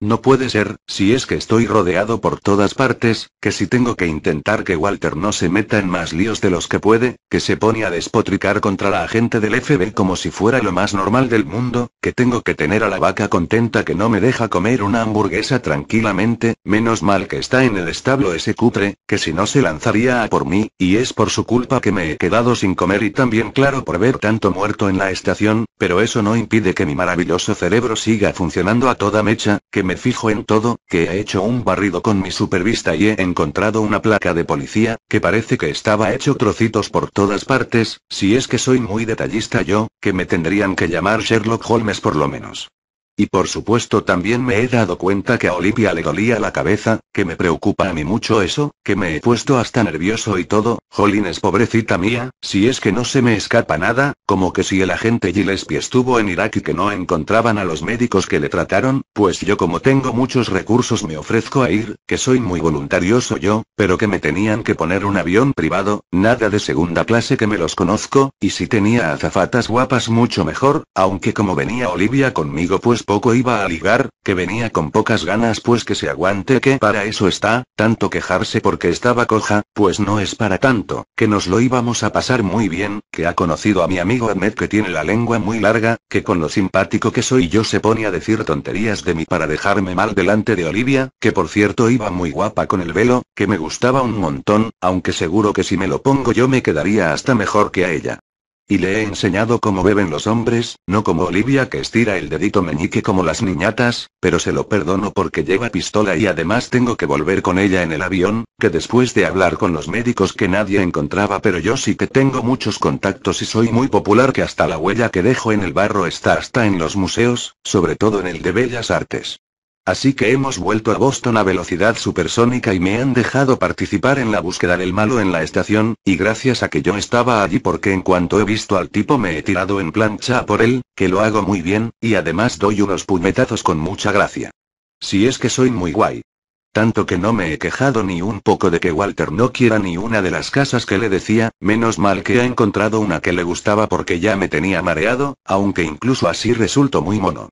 No puede ser, si es que estoy rodeado por todas partes, que si tengo que intentar que Walter no se meta en más líos de los que puede, que se pone a despotricar contra la agente del FB como si fuera lo más normal del mundo, que tengo que tener a la vaca contenta que no me deja comer una hamburguesa tranquilamente, menos mal que está en el establo ese cutre, que si no se lanzaría a por mí, y es por su culpa que me he quedado sin comer y también claro por ver tanto muerto en la estación, pero eso no impide que mi maravilloso cerebro siga funcionando a toda mecha, que me fijo en todo, que he hecho un barrido con mi supervista y he encontrado una placa de policía, que parece que estaba hecho trocitos por todas partes, si es que soy muy detallista yo, que me tendrían que llamar Sherlock Holmes por lo menos. Y por supuesto también me he dado cuenta que a Olivia le dolía la cabeza, que me preocupa a mí mucho eso, que me he puesto hasta nervioso y todo, Jolines pobrecita mía, si es que no se me escapa nada, como que si el agente Gillespie estuvo en Irak y que no encontraban a los médicos que le trataron, pues yo como tengo muchos recursos me ofrezco a ir, que soy muy voluntarioso yo, pero que me tenían que poner un avión privado, nada de segunda clase que me los conozco, y si tenía azafatas guapas mucho mejor, aunque como venía Olivia conmigo pues poco iba a ligar, que venía con pocas ganas pues que se aguante que para eso está, tanto quejarse porque estaba coja, pues no es para tanto que nos lo íbamos a pasar muy bien, que ha conocido a mi amigo Ahmed que tiene la lengua muy larga, que con lo simpático que soy yo se pone a decir tonterías de mí para dejarme mal delante de Olivia, que por cierto iba muy guapa con el velo, que me gustaba un montón, aunque seguro que si me lo pongo yo me quedaría hasta mejor que a ella. Y le he enseñado cómo beben los hombres, no como Olivia que estira el dedito meñique como las niñatas, pero se lo perdono porque lleva pistola y además tengo que volver con ella en el avión, que después de hablar con los médicos que nadie encontraba pero yo sí que tengo muchos contactos y soy muy popular que hasta la huella que dejo en el barro está hasta en los museos, sobre todo en el de Bellas Artes. Así que hemos vuelto a Boston a velocidad supersónica y me han dejado participar en la búsqueda del malo en la estación, y gracias a que yo estaba allí porque en cuanto he visto al tipo me he tirado en plancha por él, que lo hago muy bien, y además doy unos puñetazos con mucha gracia. Si es que soy muy guay. Tanto que no me he quejado ni un poco de que Walter no quiera ni una de las casas que le decía, menos mal que ha encontrado una que le gustaba porque ya me tenía mareado, aunque incluso así resulto muy mono.